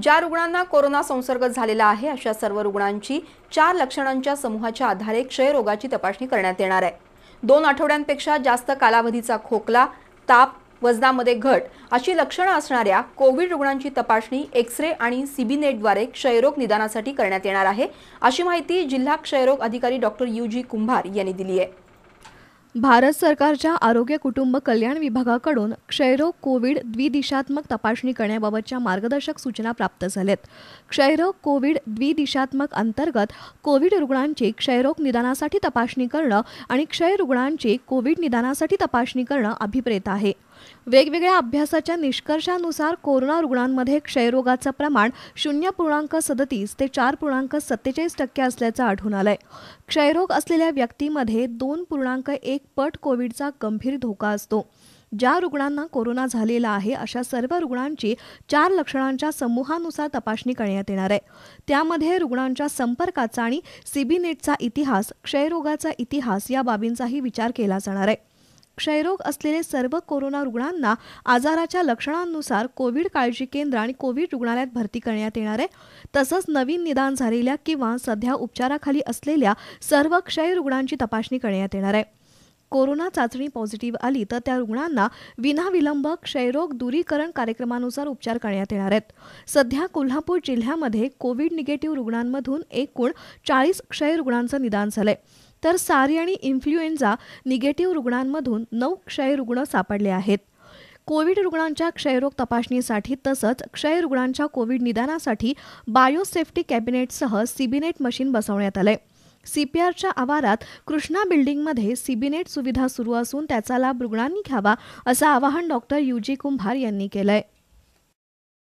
ज्या रुग्णांना कोरोना संसर्ग झालेला आहे अशा सर्व रुग्णांची चार लक्षणांच्या समूहाच्या आधारे क्षयरोगाची तपासणी करण्यात येणार आहे दोन आठवड्यांपेक्षा जास्त कालावधीचा खोकला ताप वजनामध्ये घट अशी लक्षणं असणाऱ्या कोविड रुग्णांची तपासणी एक्स रे आणि सीबीनेटद्वारे क्षयरोग निदानासाठी करण्यात येणार आहे अशी माहिती जिल्हा क्षयरोग अधिकारी डॉक्टर यू जी कुंभार यांनी दिली आहे भारत सरकारच्या आरोग्य कुटुंब कल्याण विभागाकडून क्षयरोग कोविड द्विदिशात्मक तपासणी करण्याबाबतच्या मार्गदर्शक सूचना प्राप्त झाल्यात क्षयरोग कोविड द्विदिशात्मक अंतर्गत कोविड रुग्णांची क्षयरोग निदानासाठी तपासणी करणं आणि क्षय रुग्णांची कोविड निदानासाठी तपासणी करणं अभिप्रेत आहे वेगवेगळ्या अभ्यासाच्या निष्कर्षानुसार कोरोना रुग्णांमध्ये क्षयरोगाचं प्रमाण शून्य पूर्णांक सदतीस ते चार पूर्णांक सत्तेचाळीस टक्के असल्याचं आढळून आलंय क्षयरोग असलेल्या व्यक्तीमध्ये दोन पूर्णांक एक एक पट कोविडचा गंभीर धोका असतो ज्या रुग्णांना कोरोना झालेला आहे अशा सर्व रुग्णांची चार लक्षणांच्या समूहानुसार तपासणी करण्यात येणार आहे त्यामध्ये रुग्णांच्या संपर्काचा आणि सीबीनेटचा इतिहास क्षयरोगाचा इतिहास या बाबींचाही विचार केला जाणार आहे क्षयरोग असलेले सर्व कोरोना रुग्णांना आजाराच्या लक्षणांनुसार कोविड काळजी केंद्र आणि कोविड रुग्णालयात भरती करण्यात येणार आहे तसंच नवीन निदान झालेल्या किंवा सध्या उपचाराखाली असलेल्या सर्व क्षय रुग्णांची तपासणी करण्यात येणार आहे कोरोना चाचणी पॉझिटिव्ह आली तर त्या रुग्णांना विनाविलंब क्षयरोग दूरीकरण कार्यक्रमानुसार उपचार करण्यात येणार आहेत सध्या कोल्हापूर जिल्ह्यामध्ये कोविड निगेटिव्ह रुग्णांमधून एकूण चाळीस क्षय रुग्णांचं निदान झालंय तर सारी आणि इन्फ्लुएन्झा निगेटिव्ह रुग्णांमधून नऊ क्षय रुग्ण सापडले आहेत कोविड रुग्णांच्या क्षयरोग तपासणीसाठी तसंच क्षय रुग्णांच्या कोविड निदानासाठी बायोसेफ्टी कॅबिनेटसह सीबीनेट मशीन बसवण्यात आलं आहे सीपीआरच्या आवारात कृष्णा बिल्डिंगमध्ये सीबीनेट सुविधा सुरू असून त्याचा लाभ रुग्णांनी घ्यावा असं आवाहन डॉक्टर यूजी कुंभार यांनी केलंय